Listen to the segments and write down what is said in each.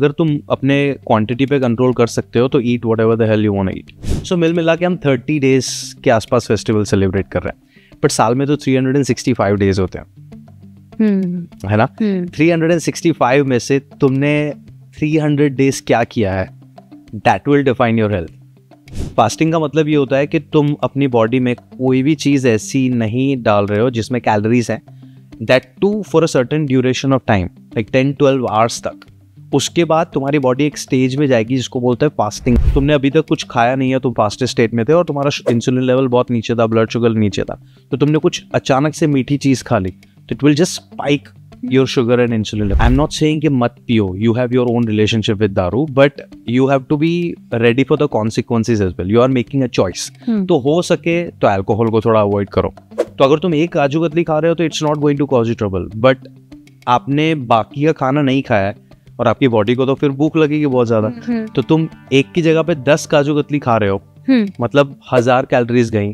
अगर तुम अपने क्वांटिटी पे कंट्रोल कर सकते हो तो eat whatever the hell you eat so मिल मिला के हम थर्टी डेज के आसपास फेस्टिवल सेलिब्रेट कर रहे हैं बट साल में तो three hundred and sixty five days होते हैं hmm. है ना three hundred and sixty five में से तुमने थ्री हंड्रेड डेज क्या किया है that will define your health fasting का मतलब ये होता है कि तुम अपनी बॉडी में कोई भी चीज़ ऐसी नहीं डाल रहे हो जिसमें कैलोरीज हैं that too for a certain duration of time like ten twelve hours तक उसके बाद तुम्हारी बॉडी एक स्टेज में जाएगी जिसको बोलते हैं फास्टिंग तुमने अभी तक कुछ खाया नहीं है तुम फास्टेस्ट स्टेट में थे और तुम्हारा इंसुलिन लेवल बहुत नीचे था ब्लड शुगर नीचे था तो तुमने कुछ अचानक से मीठी चीज़ खा ली तो it will just spike your sugar and insulin I am not saying मत पियो you have your own relationship with दारू but you have to be ready for the consequences as well you are making a choice तो हो सके तो alcohol को थोड़ा avoid करो तो अगर तुम एक काजू कतली खा रहे हो तो it's not going to cause you trouble but आपने बाकी का खाना नहीं खाया है और आपकी बॉडी को तो फिर भूख लगेगी बहुत ज्यादा हम्म, हम्म। तो तुम एक की जगह पे दस काजू कतली खा रहे हो हम्म। मतलब हजार कैलोरीज गई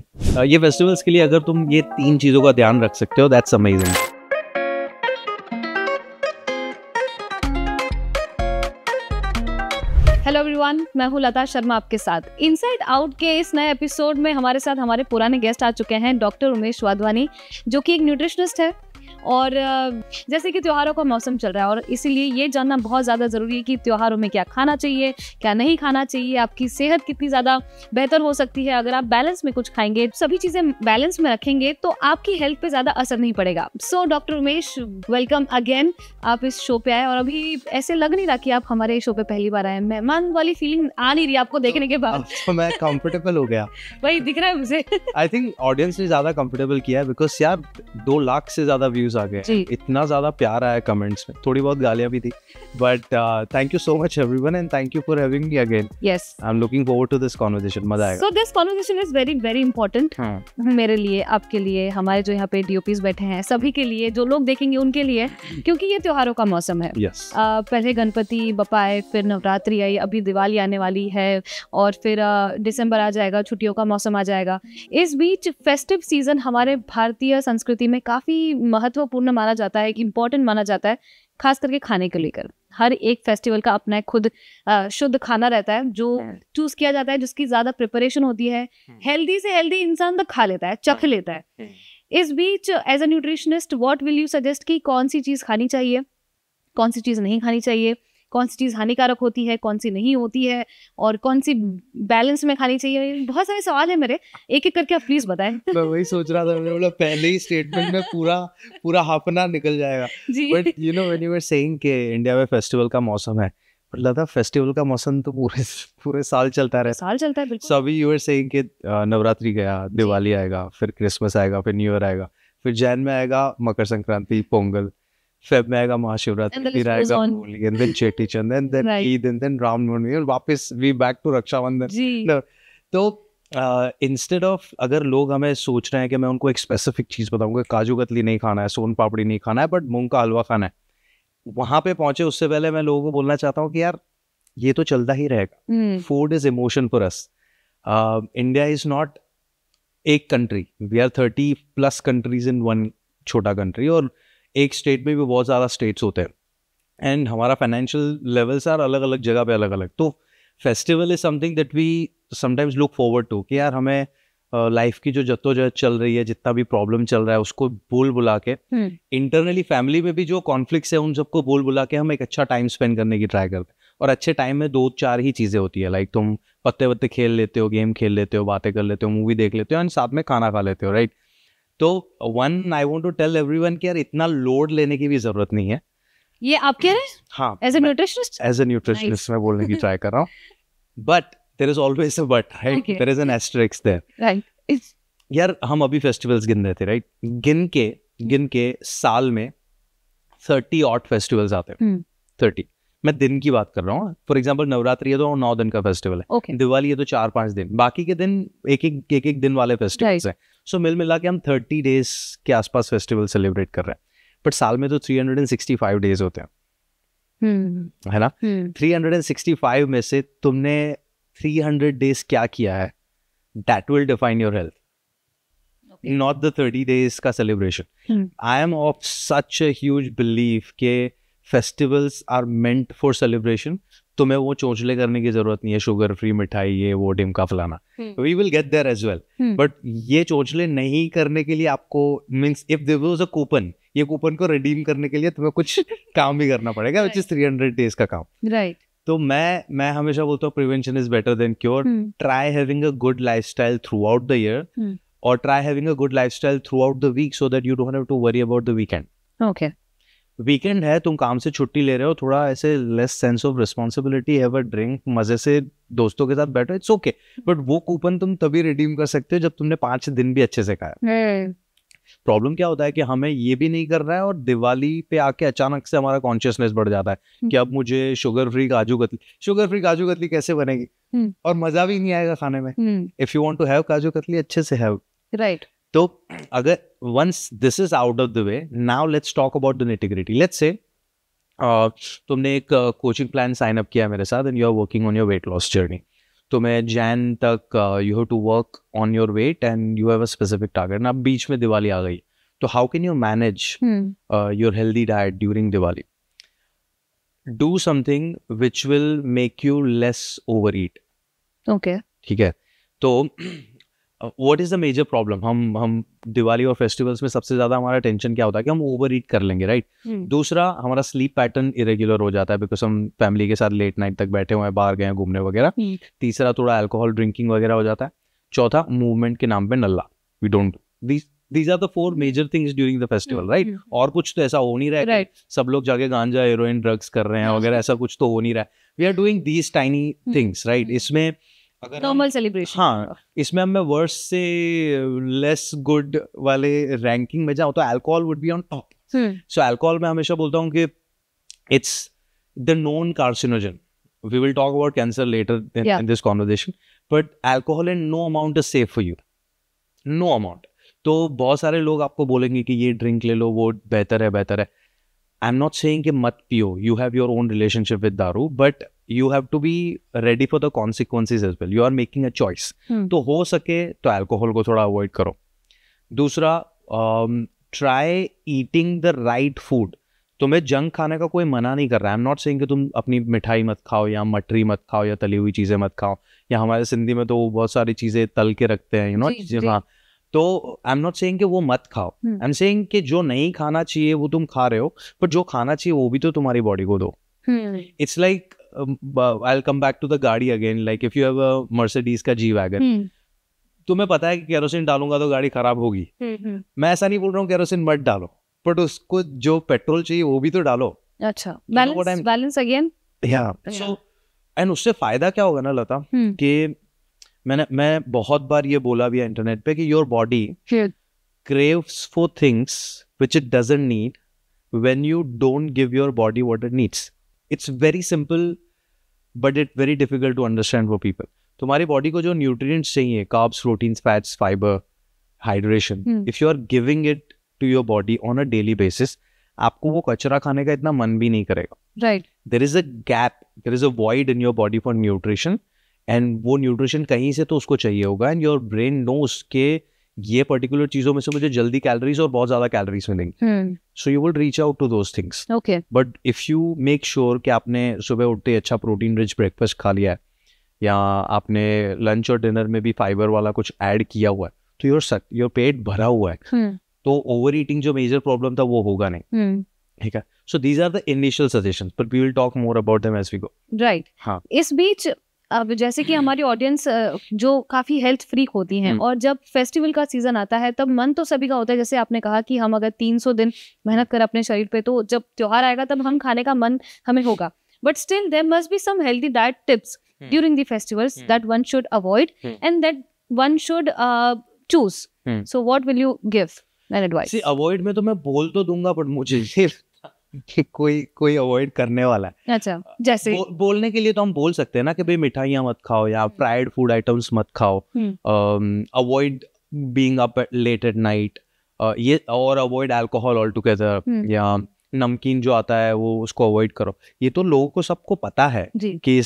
ये फेस्टिवल्स के लिए अगर तुम ये तीन चीजों का ध्यान रख सकते हो दैट्स अमेजिंग हेलो एवरीवन मैं हूं लता शर्मा आपके साथ इनसाइड आउट के इस नए एपिसोड में हमारे साथ हमारे पुराने गेस्ट आ चुके हैं डॉक्टर उमेश वाधवानी जो कि एक न्यूट्रिशनिस्ट है और जैसे कि त्योहारों का मौसम चल रहा है और इसीलिए ये जानना बहुत ज़्यादा ज़रूरी है कि त्योहारों में क्या खाना चाहिए क्या नहीं खाना चाहिए आपकी सेहत कितनी ज़्यादा बेहतर हो सकती है अगर आप बैलेंस में कुछ खाएंगे सभी चीज़ें बैलेंस में रखेंगे तो आपकी हेल्थ पर ज़्यादा असर नहीं पड़ेगा so doctor Umesh welcome again आप इस शो पे आए और अभी ऐसे लग नहीं रहा कि आप हमारे शो पे पहली बार आए मेहमान वाली फीलिंग आ नहीं रही आपको देखने के बाद अच्छा, तो मैं कंफर्टेबल हो गया वही दिख रहा है मुझे आई थिंक ऑडियंस ने ज्यादा कंफर्टेबल किया है बिकॉज यार दो लाख से ज्यादा व्यूज रिव्यूज आ गए इतना ज्यादा प्यार आया कमेंट्स में थोड़ी बहुत गालियां भी थी but thank you so much everyone and thank you for having me again yes I am looking forward to this conversation मजा आएगा so this conversation is very very important मेरे लिए आपके लिए हमारे जो यहाँ पे डीओपीस बैठे हैं सभी के लिए जो लोग देखेंगे उनके लिए क्योंकि ये त्योहारों का मौसम है yes. uh, पहले गणपति बप्पा आए फिर नवरात्रि आई अभी दिवाली आने वाली है और फिर दिसंबर uh, आ जाएगा छुट्टियों का मौसम आ जाएगा इस बीच फेस्टिव सीजन हमारे भारतीय संस्कृति में काफी महत्व महत्वपूर्ण माना जाता है इंपॉर्टेंट माना जाता है खास करके खाने को लेकर हर एक फेस्टिवल का अपना खुद शुद्ध खाना रहता है जो चूज किया जाता है जिसकी ज्यादा प्रिपरेशन होती है हेल्दी hmm. से हेल्दी इंसान तो खा लेता है चख hmm. लेता है hmm. इस बीच as a nutritionist what will you suggest कि कौन सी चीज खानी चाहिए कौन सी चीज नहीं खानी चाहिए कौन सी चीज़ हानिकारक होती है कौन सी नहीं होती है और कौन सी बैलेंस में खानी चाहिए बहुत सारे सवाल है मेरे एक एक करके आप प्लीज बताएं मैं वही सोच रहा था मैं बोला पहले ही स्टेटमेंट में पूरा पूरा हाफना निकल जाएगा but you know when you saying India में फेस्टिवल का मौसम है लगा फेस्टिवल का मौसम तो पूरे पूरे साल चलता रहे साल चलता है बिल्कुल सो अभी यू आर सेइंग कि नवरात्रि गया दिवाली आएगा फिर क्रिसमस आएगा फिर न्यू ईयर आएगा फिर जैन में आएगा मकर संक्रांति पोंगल फेब में आएगा महाशिवरात्रि फिर आएगा Holi and then Cheti Chand and then Eid and then Ramnavami और वापस वी बैक टू रक्षाबंधन तो इंस्टेड uh, ऑफ अगर लोग हमें सोच रहे हैं कि मैं उनको एक स्पेसिफिक चीज़ बताऊंगा काजू कतली नहीं खाना है सोन पापड़ी नहीं खाना है बट मूंग का हलवा खाना है वहां पे पहुंचे उससे पहले मैं लोगों को बोलना चाहता हूँ कि यार ये तो चलता ही रहेगा food is emotion for us India is not एक country we are thirty plus countries in one छोटा कंट्री और uh, एक स्टेट में भी बहुत ज़्यादा स्टेट्स होते हैं एंड हमारा फाइनेंशियल लेवल्स आर अलग अलग जगह पे अलग अलग तो festival is something that we sometimes look forward to कि यार हमें लाइफ की जो जद्दोजहद चल रही है जितना भी प्रॉब्लम चल रहा है उसको बोल बुला के इंटरनली हम्म। फैमिली में भी जो कॉन्फ्लिक्ट है उन सबको बोल बुला के हम एक अच्छा टाइम स्पेंड करने की ट्राई करते हैं और अच्छे टाइम में दो चार ही चीज़ें होती है लाइक तुम पत्ते वत्ते खेल लेते हो गेम खेल लेते हो बातें कर लेते हो मूवी देख लेते हो एंड साथ में खाना खा लेते हो राइट तो one I want to tell everyone यार इतना लोड लेने की भी जरूरत नहीं है ये आप कह रहे हैं हाँ as a nutritionist as a nutritionist मैं बोलने की ट्राई कर रहा हूँ but there is always a but right there is an asterisk there right यार हम अभी फेस्टिवल्स गिन रहे थे राइट right? गिन के गिन के साल में थर्टी ऑट फेस्टिवल्स आते हैं थर्टी हम्म। मैं दिन की बात कर रहा हूँ फॉर एग्जाम्पल नवरात्रि है तो नौ दिन का फेस्टिवल है okay. दिवाली है तो चार पांच दिन बाकी के दिन एक एक एक एक दिन वाले फेस्टिवल्स right. हैं सो so, मिल मिला के हम थर्टी डेज के आसपास फेस्टिवल सेलिब्रेट कर रहे हैं बट साल में तो three hundred and sixty five days होते हैं hmm. है ना three hundred and sixty five में से तुमने थ्री हंड्रेड डेज क्या किया है that will define your health not the thirty days का celebration I am of such as believe के festivals are meant for celebration तुम्हें वो चोंचले करने की जरूरत नहीं है शुगर फ्री मिठाई ये वो डिमका फलाना we will get there as well but ये चोंचले नहीं करने के लिए आपको means if there was a coupon ये कूपन को रिडीम करने के लिए तुम्हें कुछ काम भी करना पड़ेगा which is three hundred days का काम राइट right. तो मैं मैं हमेशा बोलता हूँ prevention is better than cure try having a good lifestyle throughout the year और try having a good lifestyle throughout the week so that you don't have to worry about the weekend okay weekend है तुम काम से छुट्टी ले रहे हो थोड़ा ऐसे लेस सेंस ऑफ रिस्पॉन्सिबिलिटी है बट ड्रिंक मजे से दोस्तों के साथ बैठो इट्स ओके बट वो कूपन तुम तभी रिडीम कर सकते हो जब तुमने पांच दिन भी अच्छे से खाया प्रॉब्लम हम्म। क्या होता है कि हमें ये भी नहीं कर रहा है और दिवाली पे आके अचानक से हमारा कॉन्शियसनेस बढ़ जाता है हम्म। कि अब मुझे शुगर फ्री काजू कतली शुगर फ्री काजू कतली कैसे बनेगी हम्म। और मजा भी नहीं आएगा खाने में if you want to have kaju katli अच्छे से हैव राइट right. तो अगर once this is out of the way now let's talk about the nitty gritty let's say तुमने एक कोचिंग प्लान साइन अप किया मेरे साथ and you are working on your weight loss journey तुम्हें जैन तक you have to work on your weight and you have a specific target ना बीच में दिवाली आ गई तो how can you manage your healthy diet during Diwali do something which will make you less overeat okay ठीक है तो what is the major problem हम हम दिवाली और फेस्टिवल्स में सबसे ज़्यादा हमारा टेंशन क्या होता है कि हम ओवर ईट कर लेंगे राइट hmm. दूसरा हमारा स्लीप पैटर्न इरेग्युलर हो जाता है बिकॉज हम फैमिली के साथ लेट नाइट तक बैठे हुए हैं बाहर गए हैं घूमने वगैरह hmm. तीसरा थोड़ा अल्कोहल ड्रिंकिंग वगैरह हो जाता है चौथा मूवमेंट के नाम पे नल्ला we don't these these are the four major things during the festival right और कुछ तो ऐसा हो नहीं रहा है right. सब लोग जाके गांजा हेरोइन ड्रग्स कर रहे हैं हाँ। वगैरह ऐसा कुछ तो हो नहीं रहा है we are doing these tiny things right इसमें नॉर्मल सेलिब्रेशन हाँ इसमें मैं वर्स से लेस गुड वाले रैंकिंग में जाऊँ तो alcohol would be on top so alcohol मैं हमेशा बोलता हूँ कि it's the carcinogen we will talk about cancer later in this conversation but alcohol in no amount is safe for you no amount तो बहुत सारे लोग आपको बोलेंगे कि ये ड्रिंक ले लो वो बेहतर है बेहतर है आई एम नॉट से मत पियो you have your own relationship with दारू but you have to be ready for the consequences as well you are making a choice तो हो सके तो एल्कोहल को थोड़ा अवॉइड करो दूसरा try eating the right food तुम्हें जंक खाने का कोई मना नहीं कर रहा है एम नॉट सेइंग कि तुम अपनी मिठाई मत खाओ या मटरी मत खाओ या तली हुई चीज़ें मत खाओ या हमारे सिंधी में तो बहुत सारी चीज़ें तल के रखते हैं यू नो हाँ तो आई एम नॉट सेइंग कि वो मत खाओ आई एम सेइंग कि जो नहीं खाना चाहिए वो तुम खा रहे हो पर जो खाना चाहिए वो भी तो तुम्हारी बॉडी को दो it's hmm. Like um, I'll come back to गाड़ी again like if you have a Mercedes का जी वैगन हम्म। तुम्हें पता है कि केरोसिन डालूंगा तो गाड़ी खराब होगी हम्म, हम्म। मैं ऐसा नहीं बोल रहा हूँ केरोसिन मत डालो बट उसको जो पेट्रोल चाहिए वो भी तो डालो अच्छा बैलेंस बैलेंस अगेन या सो एंड उससे फायदा क्या होगा ना लता कि मैंने मैं बहुत बार ये बोला भी इंटरनेट पे कि your body craves for things which it doesn't need when you don't give your body what it needs it's very simple but it very difficult to understand for people तुम्हारी बॉडी को जो nutrients चाहिए carbs proteins fats fibre hydration if you are giving it to your body on a daily basis आपको वो कचरा खाने का इतना मन भी नहीं करेगा right there is a gap there is a void in your body for nutrition and वो न्यूट्रिशन कहीं से तो उसको चाहिए होगा एंड योर ब्रेन नो उसके ये पर्टिकुलर चीजों में से मुझे जल्दी कैलोरीज और बहुत ज्यादा कैलोरीज मिलेंगी so you will reach out to those things okay but if you make sure कि आपने सुबह उठते अच्छा प्रोटीन रिच ब्रेकफास्ट खा लिया है या आपने लंच और डिनर में भी फाइबर वाला कुछ ऐड किया हुआ है तो योर सक योर पेट भरा हुआ है hmm. तो ओवर ईटिंग जो मेजर प्रॉब्लम था वो होगा नहीं hmm. ठीक है so these are the initial suggestion but we will talk more about them as we go right हाँ इस बीच अब जैसे कि हमारी ऑडियंस जो काफ़ी हेल्थ फ्रीक होती हैं हम्म। और जब फेस्टिवल का सीज़न आता है तब मन तो सभी का होता है जैसे आपने कहा कि हम अगर 300 दिन मेहनत कर अपने शरीर पे तो जब त्यौहार आएगा तब हम खाने का मन हमें होगा but still there must be some healthy diet tips during the festivals that one should avoid and that one should choose so what will you give an advice avoid में तो मैं बोल तो दूंगा बट मुझे कि कोई कोई अवॉइड करने वाला है अच्छा जैसे बो, बोलने के लिए तो हम बोल सकते हैं ना कि भाई मिठाइयाँ मत खाओ या फ्राइड फूड आइटम्स मत खाओ avoid being up late at night ये और अवॉइड अल्कोहल ऑल टुगेदर या नमकीन जो आता है वो उसको अवॉइड करो ये तो लोगों को सबको पता है कि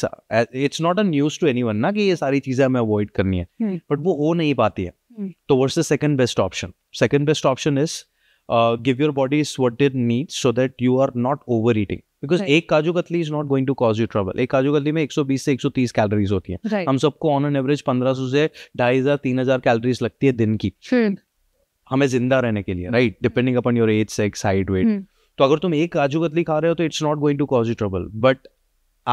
it's not a news to any ना कि ये सारी चीजें हमें अवॉइड करनी है बट हम्म। वो हो नहीं पाती है हम्म। तो worse second best option second best option is uh, give your body what it needs so that you are not overeating because right. एक kaju katli is not going to cause you trouble एक काजू कतली में 120 से 130 कैलोरीज होती है right. हम सबको on an average 1500 से ढाई हजार तीन हजार कैलोरीज लगती है दिन की हमें जिंदा रहने के लिए right depending upon your age sex height weight तो अगर तुम एक काजू कतली खा रहे हो तो it's not going to cause you trouble but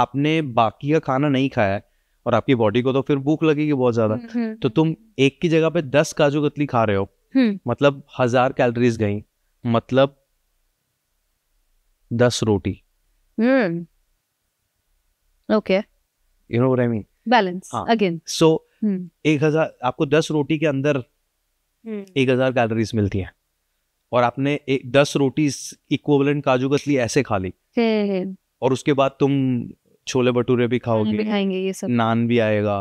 आपने बाकी का खाना नहीं खाया है और आपकी बॉडी को तो फिर भूख लगेगी बहुत ज्यादा hmm, hmm. तो तुम एक की जगह पे दस काजू कतली खा रहे हो हम्म। मतलब हजार कैलोरीज गई मतलब दस रोटी okay you know what I mean balance again so एक हजार आपको दस रोटी के अंदर hmm. एक हजार कैलोरीज मिलती हैं और आपने एक दस रोटी इक्वलेंट काजू कतली ऐसे खा ली hmm. और उसके बाद तुम छोले भटूरे भी खाओगे भी खाएंगे ये सब नान भी आएगा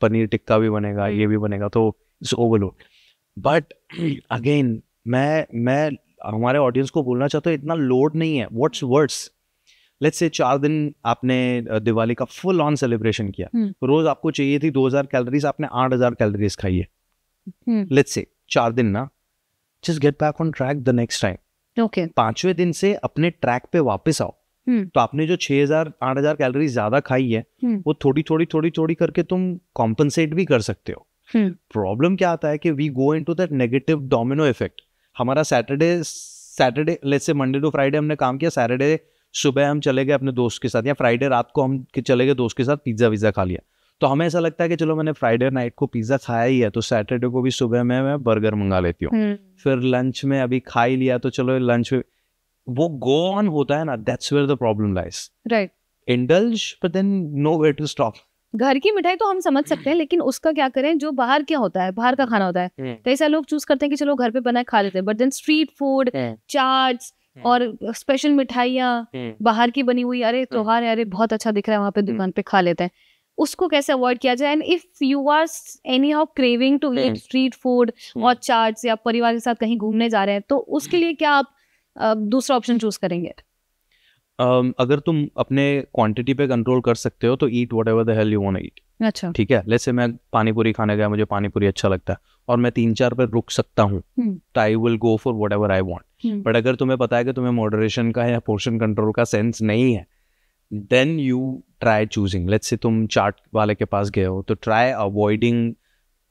पनीर टिक्का भी बनेगा hmm. ये भी बनेगा तो इट्स ओवरलोड बट अगेन मैं मैं हमारे ऑडियंस को बोलना चाहता हूँ इतना लोड नहीं है व्हाट्स वर्ड्स लेट्स से चार दिन आपने दिवाली का फुल ऑन सेलिब्रेशन किया hmm. रोज आपको चाहिए थी 2000 कैलोरीज आपने 8000 कैलोरीज खाई है लेट्स हम्म। से चार दिन ना just get back on track the next time okay पांचवें दिन से अपने ट्रैक पे वापस आओ hmm. तो आपने जो 6000 8000 कैलोरीज ज्यादा खाई है hmm. वो थोड़ी थोड़ी थोड़ी थोड़ी करके तुम कॉम्पनसेट भी कर सकते हो प्रॉब्लम हम्म। क्या आता है कि we go into that negative domino effect हमारा सैटरडे सैटरडे लेट से मंडे टू फ्राइडे हमने काम किया सैटरडे सुबह हम चले गए अपने दोस्त के साथ या फ्राइडे रात को हम चले गए दोस्त के साथ पिज्ज़ा विज़्ज़ा खा लिया तो हमें ऐसा लगता है कि चलो मैंने फ्राइडे नाइट को पिज्ज़ा खाया ही है तो सैटरडे को भी सुबह में मैं बर्गर मंगा लेती हूँ हम्म। फिर लंच में अभी खा ही लिया तो चलो लंच में वो गो ऑन होता है ना that's where the problem lies right indulge but then no way to stop घर की मिठाई तो हम समझ सकते हैं लेकिन उसका क्या करें जो बाहर क्या होता है बाहर का खाना होता है कई हम्म। तो सारे लोग चूज करते हैं कि चलो घर पे बना खा लेते हैं but then street food chaats और स्पेशल मिठाइयाँ हम्म। बाहर की बनी हुई अरे हम्म। त्योहार है अरे बहुत अच्छा दिख रहा है वहाँ पे दुकान पे खा लेते हैं उसको कैसे अवॉइड किया जाए and if you are anyhow craving to eat street food और चाट्स या परिवार के साथ कहीं घूमने जा रहे हैं तो उसके लिए क्या आप दूसरा ऑप्शन चूज करेंगे um, अगर तुम अपने क्वांटिटी पे कंट्रोल कर सकते हो तो eat whatever the hell you eat अच्छा ठीक है जैसे मैं पानी पूरी खाने गया मुझे पानी पूरी अच्छा लगता है और मैं तीन चार पर रुक सकता हूँ तो I will go for whatever I want but अगर तुम्हें पता है कि तुम्हें मॉडरेशन का या पोर्शन कंट्रोल का सेंस नहीं है then you try choosing let's say तुम चाट वाले के पास गए हो तो ट्राई अवॉइडिंग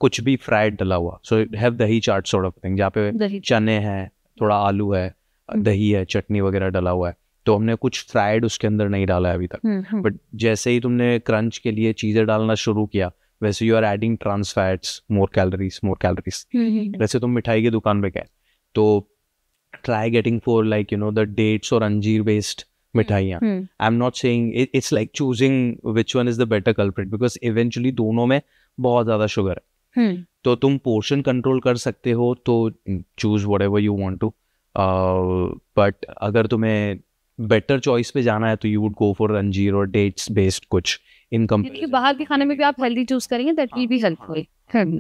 कुछ भी फ्राइड डला हुआ सो हैव दही चाट सॉर्ट ऑफ थिंग जहाँ पे चने हैं थोड़ा आलू है हम्म। दही है चटनी वगैरह डला हुआ है तो हमने कुछ फ्राइड उसके अंदर नहीं डाला है अभी तक बट हम्म, हम्म। जैसे ही तुमने क्रंच के लिए चीज़ें डालना शुरू किया वैसे you are adding trans fats more calories more calories वैसे तुम मिठाई की दुकान पे गए तो try getting for like you know the dates और अंजीर बेस्ड हम्म, मिठाइयाँ I am not saying it's like choosing which one is the better culprit because eventually दोनों में बहुत ज़्यादा शुगर है Hmm. तो तुम पोर्शन कंट्रोल कर सकते हो तो choose whatever you want to but अगर तुम्हें बेटर चॉइस पे जाना है तो यू वुड गो फॉर अंजीर और डेट्स बेस्ड कुछ इन कंपनी बाहर के खाने में भी आप हेल्दी चूज करेंगे दैट विल बी हेल्पफुल तुम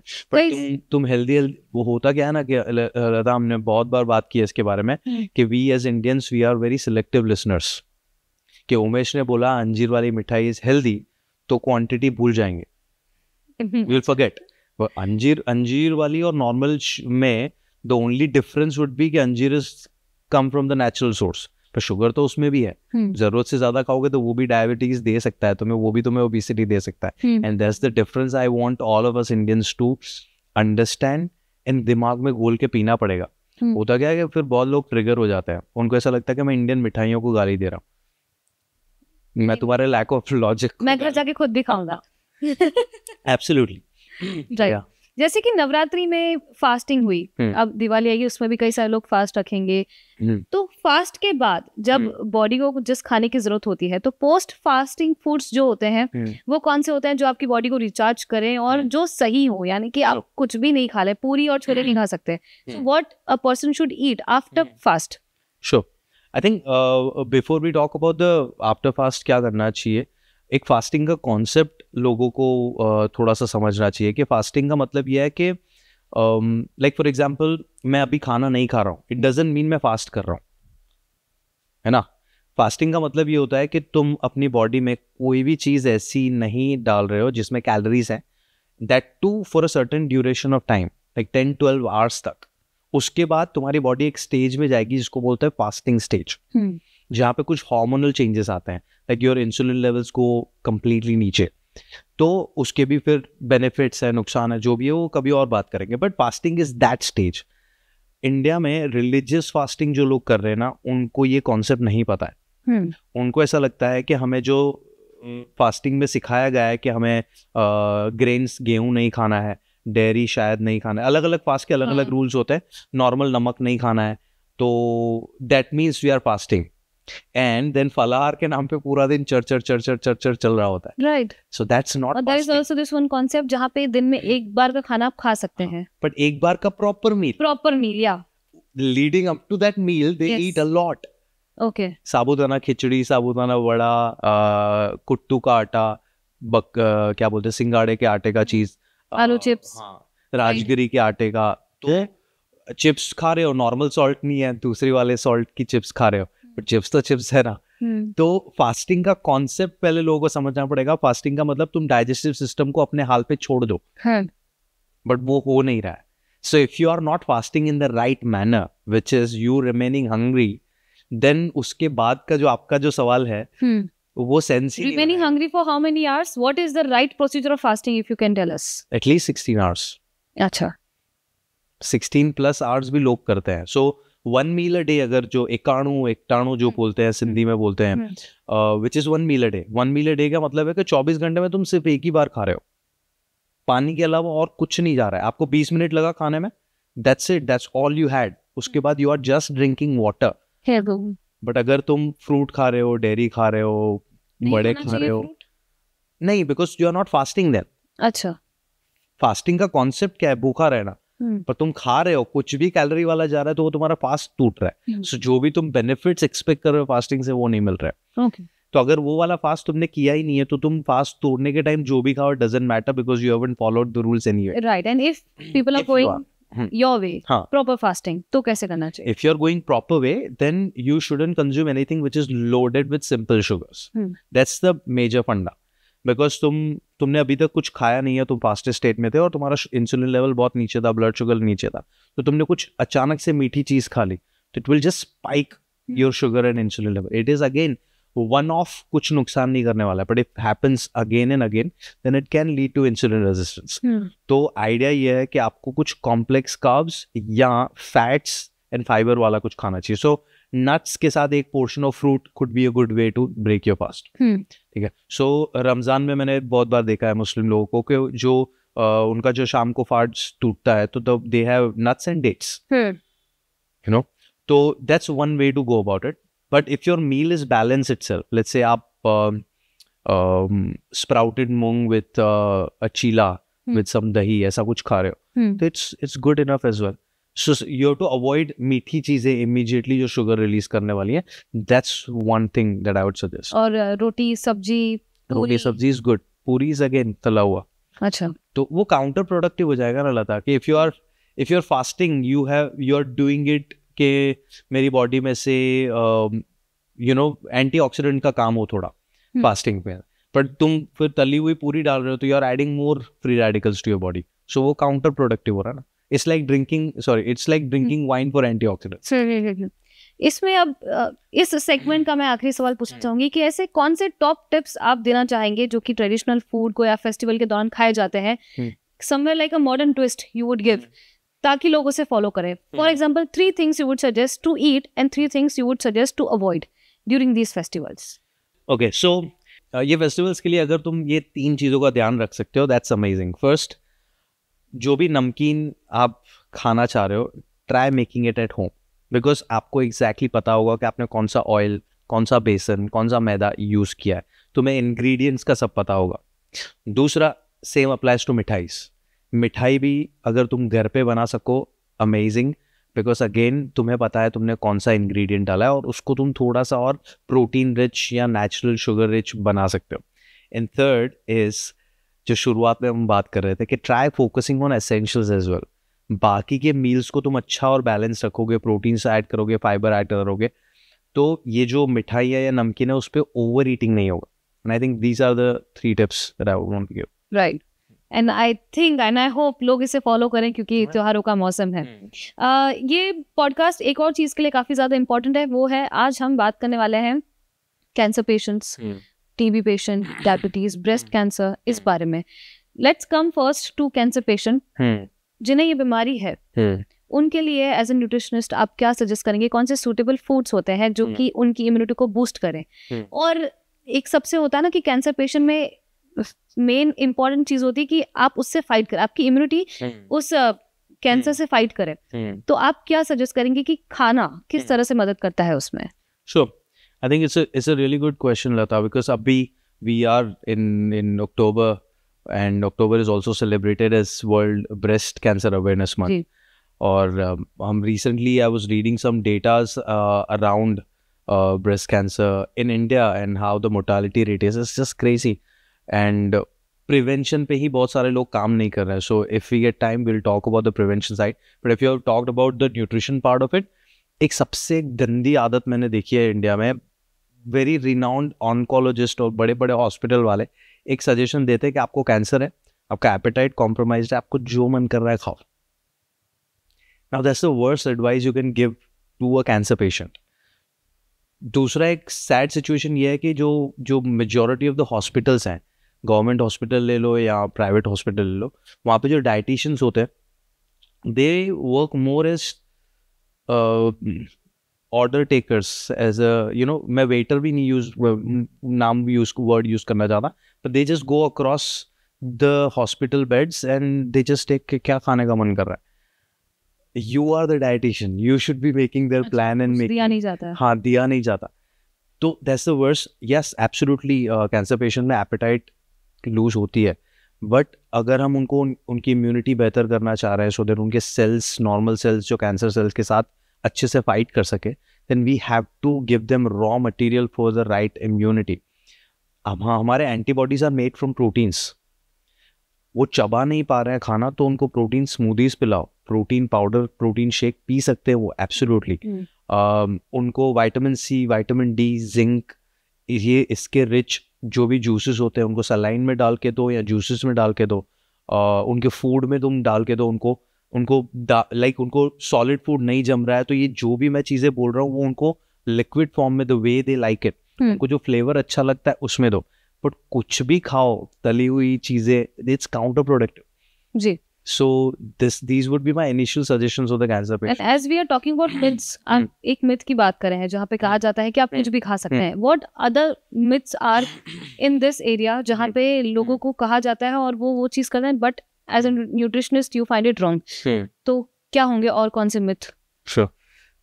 तुम हेल्दी वो होता क्या है ना कि लता हमने बहुत बार बात की है इसके बारे में हम्म। कि we as Indians we are very selective listeners कि उमेश ने बोला अंजीर वाली मिठाई इज हेल्दी तो क्वांटिटी भूल जाएंगे हम्म। विल फॉरगेट अंजीर अंजीर वाली और नॉर्मल में the only difference would be कि अंजीर is come from the natural source पर शुगर तो उसमें भी है हम्म। जरूरत से ज्यादा खाओगे तो वो भी डायबिटीज दे सकता है तुम्हें वो भी तुम्हें ओबिसिटी दे सकता है and that's the difference I want all of us Indians to understand and दिमाग में घोल के पीना पड़ेगा हम्म। होता क्या है कि फिर बहुत लोग ट्रिगर हो जाते हैं उनको ऐसा लगता है कि मैं इंडियन मिठाइयों को गाली दे रहा हूँ मैं तुम्हारे लैक ऑफ लॉजिक मैं घर जाके खुद भी खाऊंगा एब्सोल्युटली जैसे कि नवरात्रि में फास्टिंग हुई हम्म। अब दिवाली आएगी उसमें भी कई सारे लोग फास्ट रखेंगे हम्म। तो फास्ट के बाद जब बॉडी हम्म। को जिस खाने की जरूरत होती है तो पोस्ट फास्टिंग फूड्स जो होते हैं वो कौन से होते हैं जो आपकी बॉडी को रिचार्ज करें और जो सही हो यानी कि आप कुछ भी नहीं खा ले पूरी और छोले नहीं खा सकते what a person should eat after fast sure I think before we talk about the after fast क्या करना चाहिए एक फास्टिंग का कॉन्सेप्ट लोगों को थोड़ा सा समझना चाहिए कि फास्टिंग का मतलब यह है कि लाइक फॉर एग्जांपल मैं अभी खाना नहीं खा रहा हूँ इट डजेंट मीन मैं फास्ट कर रहा हूँ है ना फास्टिंग का मतलब ये होता है कि तुम अपनी बॉडी में कोई भी चीज़ ऐसी नहीं डाल रहे हो जिसमें कैलोरीज हैं that too for a certain duration of time like ten twelve hours तक उसके बाद तुम्हारी बॉडी एक स्टेज में जाएगी जिसको बोलते हैं फास्टिंग हम्म। स्टेज जहाँ पे कुछ हार्मोनल चेंजेस आते हैं लाइक योर इंसुलिन लेवल्स को कम्प्लीटली नीचे तो उसके भी फिर बेनिफिट्स है नुकसान है जो भी है वो कभी और बात करेंगे but fasting is that stage India में रिलीजियस फास्टिंग जो लोग कर रहे हैं ना उनको ये कॉन्सेप्ट नहीं पता है हम्म। उनको ऐसा लगता है कि हमें जो फास्टिंग में सिखाया गया है कि हमें ग्रेन्स गेहूं नहीं खाना है डेयरी शायद नहीं खाना है अलग अलग फास्ट के अलग अलग रूल्स होते हैं नॉर्मल नमक नहीं खाना है तो that means we are fasting and then फलाहार के नाम पे पूरा दिन चर चर चर चर चर चर चल रहा होता है right so that's not there is also this one concept जहां पे दिन में एक बार का खाना आप खा सकते हैं बट हाँ, एक बार का प्रॉपर मील प्रॉपर मील या leading up to that meal they eat a lot okay sabudana khichdi sabudana vada kuttu का आटा बक क्या बोलते हैं सिंगाड़े के आटे का चीज आलू चिप्स हाँ, राजगिरी के आटे का तो, तो चिप्स खा रहे हो नॉर्मल सॉल्ट नहीं है दूसरी वाले सॉल्ट की चिप्स खा रहे हो बट चिप्स तो चिप्स है ना हम्म। तो फास्टिंग का कॉन्सेप्ट पहले लोगों को समझना पड़ेगा फास्टिंग का मतलब तुम डाइजेस्टिव सिस्टम को अपने हाल पे छोड़ दो बट हाँ। वो हो नहीं रहा है so if you are not fasting in the right manner which is you remaining hungry then उसके बाद का जो आपका जो सवाल है हम्म। वो सेंस ही remaining hungry for how many hours what is the right procedure of fasting if you can tell us at least 16 hours अच्छा 16 प्लस आवर्स भी लोग करते हैं so so, one meal a day अगर जो एकाणु एकटाणु जो हम्म, बोलते हैं सिंधी हम्म, में बोलते हैं which is one meal a day one meal a day का मतलब है कि चौबीस घंटे में तुम सिर्फ एक ही बार खा रहे हो पानी के अलावा और कुछ नहीं जा रहा है आपको बीस मिनट लगा खाने में that's it that's all you had उसके हम्म। बाद you are just drinking water but अगर तुम फ्रूट खा रहे हो डेयरी खा रहे हो बड़े खा रहे हो नहीं because you are not fasting then अच्छा फास्टिंग का कॉन्सेप्ट क्या है भूखा रहना Hmm. पर तुम खा रहे हो कुछ भी कैलोरी वाला जा रहा है तो वो तुम्हारा फास्ट टूट रहा है सो hmm. जो भी तुम बेनिफिट्स एक्सपेक्ट कर रहे हो फास्टिंग से वो नहीं मिल रहा है तो अगर वो वाला फास्ट तुमने किया ही नहीं है तो तुम फास्ट तोड़ने के टाइम जो भी खाओ doesn't matter because you haven't followed the rules anyway right and if people are going your way proper fasting तो कैसे करना चाहिए if you are going proper way then you shouldn't consume anything which is loaded with simple sugars that's the major funda because तुम तुमने अभी तक कुछ खाया नहीं है तुम फास्टेस्ट स्टेट में थे और तुम्हारा इंसुलिन लेवल बहुत नीचे था ब्लड शुगर नीचे था तो तुमने कुछ अचानक से मीठी चीज़ खा ली तो it will just spike your sugar and insulin level it is again one of कुछ नुकसान नहीं करने वाला है but if happens again and again then it can lead to insulin resistance तो आइडिया यह है कि आपको कुछ कॉम्प्लेक्स काब्स या फैट्स एंड फाइबर वाला कुछ खाना चाहिए सो so, नट्स के साथ एक portion of fruit could be a good way to break your fast ठीक है सो रमज़ान में मैंने बहुत बार देखा है मुस्लिम लोगों को कि जो uh, उनका जो शाम को फास्ट टूटता है तो they have nuts and dates you know तो that's one way to go about it but if your meal is balance itself let's say आप sprouted um, um, moong with cheela with some dahi ऐसा कुछ खा रहे हो hmm. तो it's it's good enough as well you have to avoid मीठी चीजें immediately जो शुगर रिलीज करने वाली है that's one thing that I would suggest और roti sabzi roti sabzi is good puri is again तला हुआ अच्छा तो वो काउंटर प्रोडक्टिव हो जाएगा ना लता कि if you are if you are fasting you have you are doing it के मेरी बॉडी में से यू नो एंटीऑक्सीडेंट का काम हो थोड़ा फास्टिंग हम्म। में बट तुम फिर तली हुई पूरी डाल रहे हो तो you are adding more free radicals to your body so वो काउंटर प्रोडक्टिव हो रहा है ना it's like drinking sorry it's like drinking wine for antioxidant इसमें अब इस सेगमेंट का मैं आखिरी सवाल पूछना hmm. चाहूंगी कि ऐसे कौन से टॉप टिप्स आप देना चाहेंगे जो कि ट्रेडिशनल फूड को या फेस्टिवल के दौरान खाए जाते हैं somewhere hmm. hmm. Like a modern twist you would give ताकि लोग उसे फॉलो करें for example three things you would suggest to eat and three things you would suggest to avoid during these festivals okay so ये festivals के लिए अगर तुम ये तीन चीज़ों का ध्यान रख सकते हो दैट्स अमेजिंग फर्स्ट जो भी नमकीन आप खाना चाह रहे हो try making it at home because आपको एग्जैक्टली exactly पता होगा कि आपने कौन सा ऑयल कौन सा बेसन कौन सा मैदा यूज़ किया है तुम्हें इंग्रेडिएंट्स का सब पता होगा दूसरा सेम अप्लाइज टू मिठाईस मिठाई भी अगर तुम घर पे बना सको अमेजिंग बिकॉज अगेन तुम्हें पता है तुमने कौन सा इंग्रेडिएंट डाला है और उसको तुम थोड़ा सा और प्रोटीन रिच या नेचुरल शुगर रिच बना सकते हो एंड थर्ड इज़ जो शुरुआत में हम बात कर रहे थे कि try focusing on essentials as well बाकी के मील्स को तुम अच्छा और बैलेंस रखोगे प्रोटीन्स ऐड करोगे फाइबर ऐड करोगे तो ये जो मिठाइयाँ या नमकीन है उस पर ओवर ईटिंग नहीं होगा and I think these are the three tips that I want to give right and I think and I hope लोग इसे फॉलो करें क्योंकि हम्म। त्योहारों का मौसम है uh, ये पॉडकास्ट एक और चीज़ के लिए काफ़ी ज़्यादा इंपॉर्टेंट है वो है आज हम बात करने वाले हैं cancer patients TB patient diabetes breast cancer इस hmm. बारे में let's come first to cancer patient जिन्हें ये बीमारी है hmm. उनके लिए एज ए न्यूट्रिशनिस्ट आप क्या सजेस्ट करेंगे कौन से सूटेबल फूड्स होते हैं जो hmm. कि उनकी इम्यूनिटी को बूस्ट करें और एक सबसे होता है ना कि कैंसर पेशेंट में मेन इंपॉर्टेंट चीज होती है कि आप उससे फाइट करें आपकी इम्यूनिटी उस कैंसर uh, से फाइट करें तो आप क्या सजेस्ट करेंगे कि खाना किस तरह से मदद करता है उसमें sure I think it's a it's a really good question, Lata, because Abhi, we are in in October, and October is also celebrated as World Breast Cancer Awareness Month. Mm. Or um, um, recently, I was reading some datas uh, around uh, breast cancer in India and how the mortality rate is. It's just crazy, and prevention prevention पे ही बहुत सारे लोग काम नहीं कर रहे हैं so if we get time will talk about the prevention side but if you have talked about the nutrition part of it एक सबसे गंदी आदत मैंने देखी है इंडिया में वेरी रिनाउंड ऑनकोलॉजिस्ट और बड़े बड़े हॉस्पिटल वाले एक सजेशन देते हैं कि आपको कैंसर है आपका एपेटाइट कॉम्प्रोमाइज है आपको जो मन कर रहा है खाओ now that's the worst advice you can give to a cancer patient दूसरा एक सैड सिचुएशन ये है कि जो जो मेजोरिटी ऑफ द हॉस्पिटल्स हैं गवर्नमेंट हॉस्पिटल ले लो या प्राइवेट हॉस्पिटल ले लो वहाँ पे जो डाइटिशियंस होते हैं they work more as order takers as a you know मैं वेटर भी नहीं यूज नाम यूज वर्ड यूज करना चाहता but they just go across the hospital beds and they just take क्या खाने का मन कर रहा है you are the dietitian you should be making their plan and दिया नहीं जाता हाँ दिया नहीं जाता तो that's the worst yes absolutely cancer patient में एपेटाइट लूज होती है बट अगर हम उनको उनकी इम्यूनिटी बेहतर करना चाह रहे हैं सो so देट उनके सेल्स नॉर्मल सेल्स जो कैंसर सेल्स के साथ अच्छे से फाइट कर सके then we have to give them raw material for the right immunity अब हाँ हमारे antibodies are made from proteins वो चबा नहीं पा रहे हैं खाना तो उनको प्रोटीन स्मूदीज पिलाओ प्रोटीन पाउडर प्रोटीन शेक पी सकते हैं वो एब्सोल्युटली mm. uh, उनको vitamin C vitamin D zinc ये इसके रिच जो भी जूसेस होते हैं उनको सलाइन में डाल के दो या जूसेस में डाल के दो uh, उनके फूड में तुम डाल के दो उनको उनको लाइक उनको सॉलिड फूड नहीं जम रहा है तो ये जो भी मैं चीज़ें बोल रहा हूँ वो उनको लिक्विड फॉर्म में the way they like it उनको जो फ्लेवर अच्छा लगता है उसमें दो बट कुछ भी खाओ तली हुई चीज़ें इट्स काउंटर प्रोडक्टिव जी So this these would be my initial suggestions for the cancer patient. And as we are talking about myths, hmm. एक मिथ की बात कर रहे हैं जहाँ पे कहा hmm. जाता है कि आप कुछ भी खा सकते hmm. हैं. What other myths are in this area जहाँ पे लोगों को कहा जाता है और वो वो चीज़ करते हैं but as a nutritionist you find it wrong तो क्या होंगे और कौन से मिथ श्योर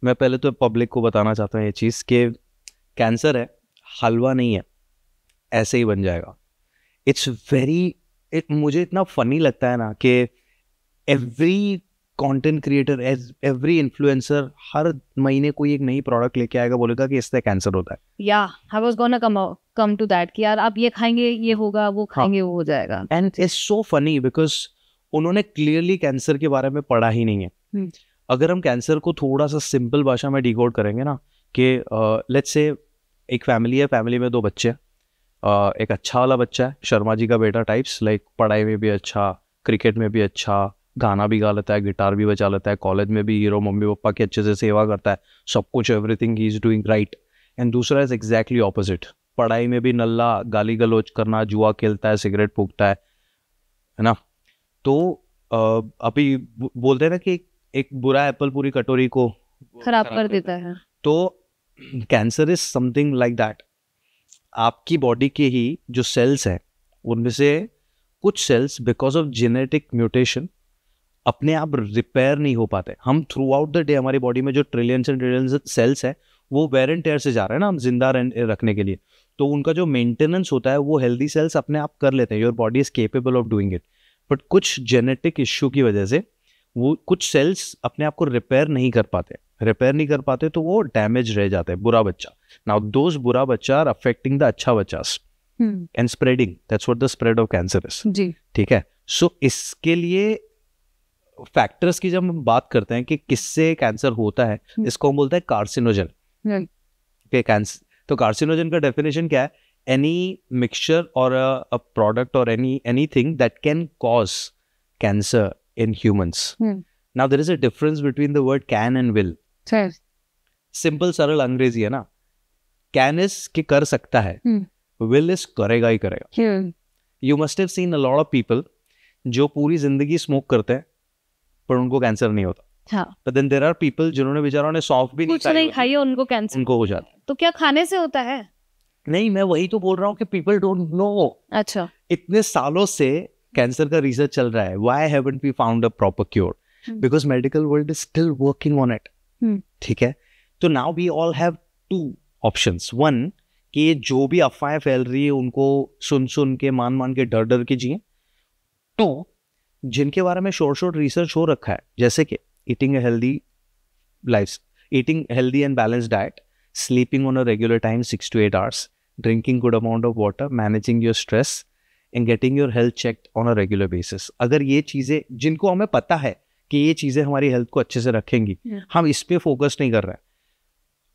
मैं पहले तो पब्लिक को बताना चाहता हूँ ये चीज़ कि कैंसर है हलवा नहीं है ऐसे ही बन जाएगा इट्स वेरी इट मुझे इतना फनी लगता है ना कि every content creator as every influencer हर महीने कोई एक नई प्रोडक्ट लेके आएगा बोलेगा कि इससे कैंसर होता है या I was gonna come come to that कि यार आप ये खाएंगे ये होगा वो हाँ। खाएंगे हाँ. वो हो जाएगा and it's so funny because उन्होंने क्लियरली कैंसर के बारे में पढ़ा ही नहीं है हम्म। अगर हम कैंसर को थोड़ा सा सिंपल भाषा में डिकोड करेंगे ना कि लेट्स से एक फैमिली है फैमिली में दो बच्चे हैं एक अच्छा वाला बच्चा है शर्मा जी का बेटा टाइप्स लाइक पढ़ाई में भी अच्छा क्रिकेट में भी अच्छा गाना भी गा लेता है गिटार भी बजा लेता है कॉलेज में भी हीरो मम्मी पापा की अच्छे से सेवा करता है सब कुछ everything he is doing right and दूसरा इज़ एग्जैक्टली ऑपोजिट पढ़ाई में भी नल्ला गाली गलोच करना जुआ खेलता है सिगरेट फूकता है है ना तो अभी बोलते हैं ना कि एक बुरा एप्पल पूरी कटोरी को खराब कर देता है तो cancer is something like that आपकी बॉडी के ही जो सेल्स हैं उनमें से कुछ cells because of genetic mutation अपने आप रिपेयर नहीं हो पाते हम थ्रू आउट द डे हमारी बॉडी में जो ट्रिलियंस एंड ट्रिलियंस सेल्स है वो वेर एंड टेयर से जा रहे हैं ना हम जिंदा रखने के लिए तो उनका जो मेंटेनेंस होता है वो हेल्दी सेल्स अपने आप कर लेते हैं your body is capable of doing it but कुछ जेनेटिक इश्यू की वजह से वो कुछ सेल्स अपने आप को रिपेयर नहीं कर पाते रिपेयर नहीं कर पाते तो वो डैमेज रह जाते हैं बुरा बच्चा नाउ दोज बुरा बच्चा आर अफेक्टिंग द अच्छा बच्चा and spreading that's what the spread of cancer is ठीक है सो so, इसके लिए फैक्टर्स की जब हम बात करते हैं कि किससे कैंसर होता है हम्म। इसको हम बोलते हैं कार्सिनोजन कैंसर तो कार्सिनोजन का डेफिनेशन क्या है any mixture or a, a product or any anything that can cause cancer in humans. Hmm. Now there is a difference between the word can and will. Sure. Simple सरल अंग्रेजी है ना can is कि कर सकता है will hmm. Is करेगा ही करेगा you must have seen a lot of people जो पूरी जिंदगी स्मोक करते हैं पर उनको कैंसर नहीं होता but then there are people जिन्होंने बेचारों ने सौंफ भी नहीं खाई है उनको कैंसर उनको हो जाता तो क्या खाने से होता है नहीं मैं वही तो बोल रहा हूँ कि पीपल डोंट नो अच्छा इतने सालों से कैंसर का रिसर्च चल रहा है why haven't be found a proper cure because medical world is still working on it ठीक है तो now we all have two options one कि जो भी अफवाहें फैल रही है उनको सुन सुन के मान मान के डर डर के जिए टू जिनके बारे में शोर शोर रिसर्च हो रखा है जैसे कि eating a healthy life eating healthy and balance diet sleeping on a regular time six to eight hours drinking good amount of water managing your stress and getting your health check on a regular basis अगर ये चीज़ें जिनको हमें पता है कि ये चीज़ें हमारी हेल्थ को अच्छे से रखेंगी yeah. हम इस पर फोकस नहीं कर रहे हैं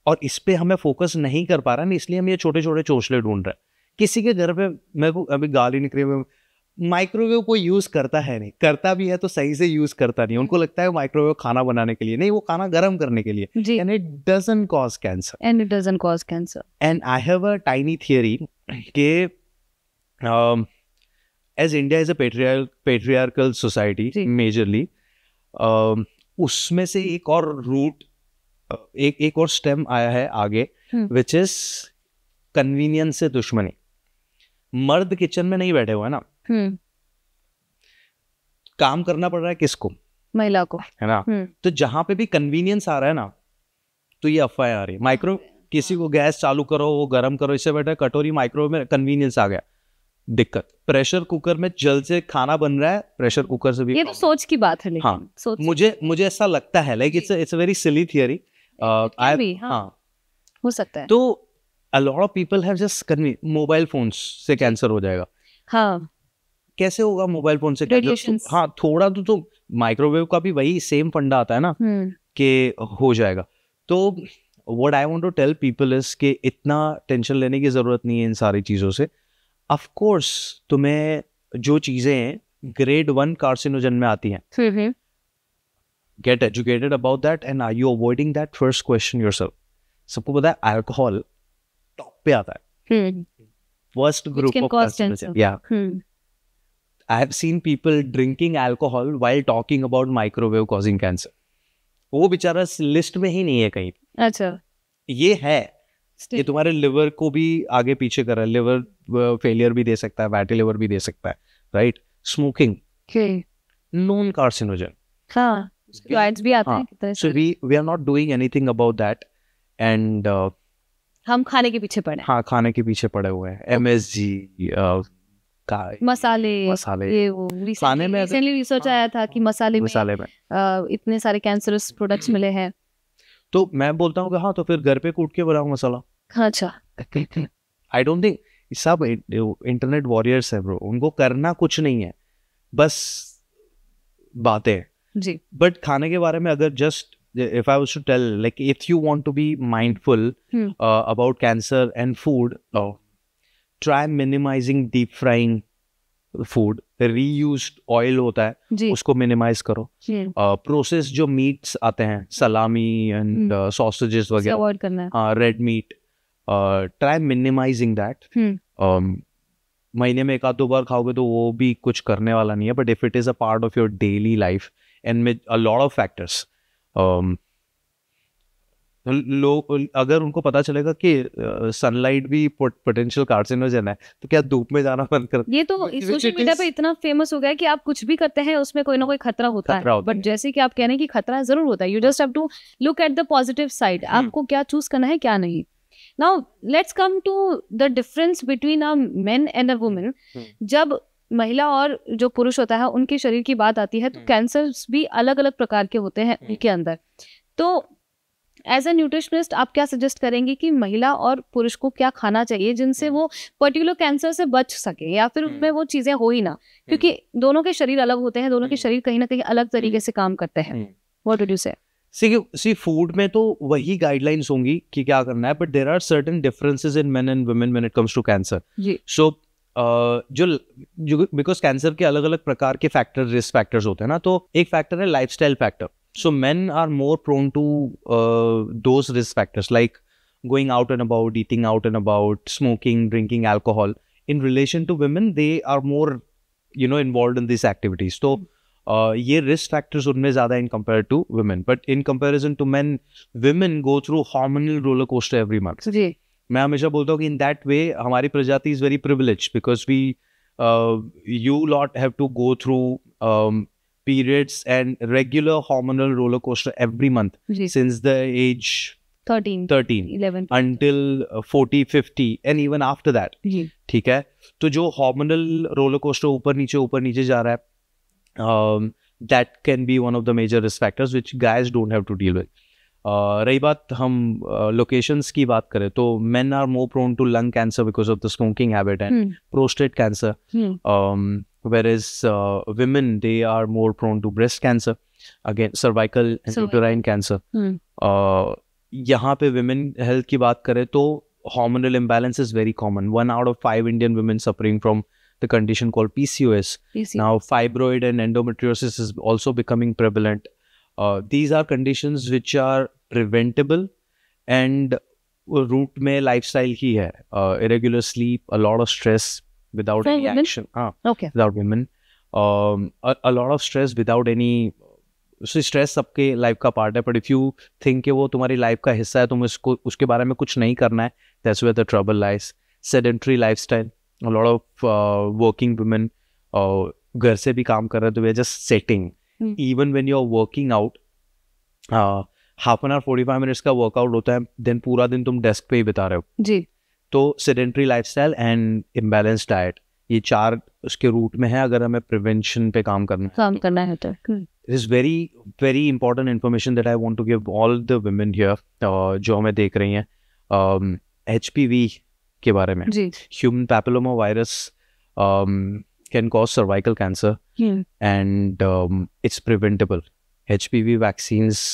और इस पर हमें फोकस नहीं कर पा रहे हैं इसलिए हम ये छोटे छोटे चोचले ढूंढ रहे हैं किसी के घर पे मैं को अभी गाली निकली माइक्रोवेव कोई यूज़ करता है नहीं करता भी है तो सही से यूज़ करता नहीं उनको लगता है माइक्रोवेव खाना बनाने के लिए नहीं वो खाना गर्म करने के लिए and it cause cancer and it cause cancer and I have a tiny theory के as India is a patriarchal society majorly उसमें से एक और रूट uh, एक एक और स्टेम आया है आगे विच इज कन्वीनियंस से दुश्मनी मर्द किचन में नहीं बैठे हुए ना हम्म। काम करना पड़ रहा है किसको महिला को है ना हम्म। तो जहां पे भी कन्वीनियंस आ रहा है ना तो ये अफवाह आ रही है माइक्रो किसी को गैस चालू करो वो गर्म करो इससे बेटर कटोरी माइक्रोवेव में कन्वीनियंस आ गया दिक्कत प्रेशर कुकर में जल्द से खाना बन रहा है प्रेशर कुकर से भी ये तो सोच की बात है लेकिन हाँ सोच मुझे मुझे ऐसा लगता है like it's it's very silly theory I हाँ हो सकता है तो a lot of people have just mobile phones से कैंसर हो जाएगा हाँ कैसे होगा मोबाइल फोन से तो- हाँ थोड़ा तो तो माइक्रोवेव का भी वही सेम फंडा आता है ना हम्म। कि हो जाएगा तो what I want to tell people is के इतना टेंशन लेने की ज़रूरत नहीं है इन सारी चीज़ों से अफकोर्स तुम्हें जो चीज़ें हैं ग्रेड वन कार्सिनोजन में आती हैं get educated about that and are you avoiding that first question yourself सबको पता है एल्कोहल टॉप पे आता है फर्स्ट ग्रुप ऑफ या I have seen people drinking alcohol while talking about microwave causing cancer वो बेचारा लिस्ट में ही नहीं है कहीं अच्छा ये है ये तुम्हारे लिवर को भी आगे पीछे कर रहा है लिवर फेलियर uh, भी दे सकता है बैटरी लिवर भी दे सकता है राइट स्मोकिंग नॉन कार्सिनोजन हाँ भी आते हाँ। हैं so we we are not doing anything about that and हम खाने के पीछे पड़े हाँ खाने के पीछे पड़े हुए हैं एम एस जी मसाले मसाले ये वो खाने में रिसेंटली रिसर्च आया था कि मसाले मसाले में, में। आ, इतने सारे कैंसरस प्रोडक्ट्स मिले हैं तो मैं बोलता हूँ हाँ तो फिर घर पे कूट के बनाऊ मसाला हाँ, अच्छा आई डोंट थिंक सब इंटरनेट वॉरियर्स है ब्रो उनको करना कुछ नहीं है बस बातें जी बट खाने के बारे में अगर just if I was to tell, like, if you want to be mindful hmm. uh, about cancer and food, oh. Try minimizing deep frying food reuse oil होता है उसको मिनिमाइज करो प्रोसेस uh, जो मीट्स आते हैं salami and sausages वगैरह red meat try minimizing that महीने में एक आध दो बार खाओगे तो वो भी कुछ करने वाला नहीं है but if it is a part of your daily life and with a lot of factors तो लोग अगर उनको पता चलेगा कि सनलाइट भी पोटेंशियल कार्सिनोजन है तो क्या धूप में जाना बंद कर ये तो सोशल मीडिया पे इतना फेमस हो गया कि आप कुछ भी करते हैं उसमें कोई ना कोई खतरा होता है बट जैसे कि आप कह रहे हैं कि खतरा जरूर होता है you just have to look at the positive side आपको क्या चूज करना है क्या नहीं now let's come to the difference between a man and a women जब महिला और जो पुरुष होता है उनके शरीर की बात आती है तो कैंसर हम्म। भी अलग अलग प्रकार के होते हैं हम्म। उनके अंदर तो एज ए न्यूट्रिशनिस्ट आप क्या सजेस्ट करेंगे कि महिला और पुरुष को क्या खाना चाहिए जिनसे हम्म। वो पर्टिकुलर कैंसर से बच सके या फिर हम्म। उसमें वो चीज़ें हो ही ना हम्म। क्योंकि दोनों के शरीर अलग होते हैं दोनों के शरीर कहीं ना कहीं अलग तरीके से काम करते हैं वॉट डू से सी फूड में तो वही गाइडलाइंस होंगी कि क्या करना है but there are certain differences in man and women when it comes to cancer so जो जो बिकॉज कैंसर के अलग अलग प्रकार के फैक्टर रिस्क फैक्टर्स होते हैं ना तो एक फैक्टर है lifestyle factor So men are more prone to uh, those risk factors like going out and about, eating out and about, smoking, drinking alcohol. In relation to women, they are more, you know, involved in these activities. So, these hmm. uh, risk factors are more in comparison to women. But in comparison to men, women go through hormonal roller coaster every month. Yes. मैं हमेशा बोलता हूँ कि in that वे हमारी प्रजाति is very privilege because we you lot have to go through periods and regular hormonal roller coaster every month right. since the age 13 13 11 until uh, 40 50 and even after that ठीक है तो जो hormonal roller coaster ऊपर नीचे ऊपर नीचे जा रहा है um, that can be one of the major risk factors which guys don't have to deal with Uh, रही बात हम लोकेशंस uh, की बात करें तो prone to lung cancer because of the smoking habit and hmm. prostate cancer hmm. um, whereas uh, women they are more prone to breast cancer again cervical and uterine cancer hmm. यहाँ uh, पे women health की बात करें तो hormonal imbalance is very common one out of five Indian women suffering from the condition called PCOS, PCOS. now fibroid and endometriosis is also becoming prevalent uh, these are conditions which are preventable and root में lifestyle ही है uh, irregular sleep a lot of stress without For any women? action. Ah, okay. Without women, um, a, a lot of stress without any stress सबके life का part है but if you think वो तुम्हारी life का हिस्सा है तुम इसको उसके बारे में कुछ नहीं करना है that's where the trouble life sedentary lifestyle lot of working women घर से भी काम कर रहे हैं तो वे just sitting even when you are working out half an hour forty five minutes का वर्कआउट होता है देन पूरा दिन तुम डेस्क पे ही बिता रहे हो जी तो sedentary life and imbalance diet ये चार उसके रूट में है अगर हमें प्रिवेंशन पे काम करना है काम करना है तो it is very very important information that I want to give all the women here जो हमें देख रही हैं एच um, के बारे में human papilloma virus can cause cervical cancer and it's preventable H P V vaccines